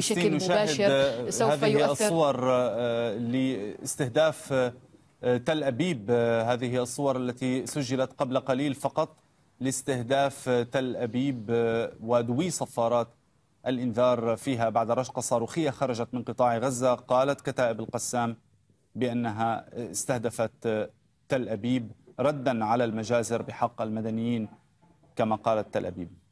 بشكل مباشر آه، سوف هذه يؤثر الصور آه، آه، لاستهداف تل أبيب هذه الصور التي سجلت قبل قليل فقط لاستهداف تل أبيب ودوي صفارات الإنذار فيها بعد رشقة صاروخية خرجت من قطاع غزة قالت كتائب القسام بأنها استهدفت تل أبيب ردا على المجازر بحق المدنيين كما قالت تل أبيب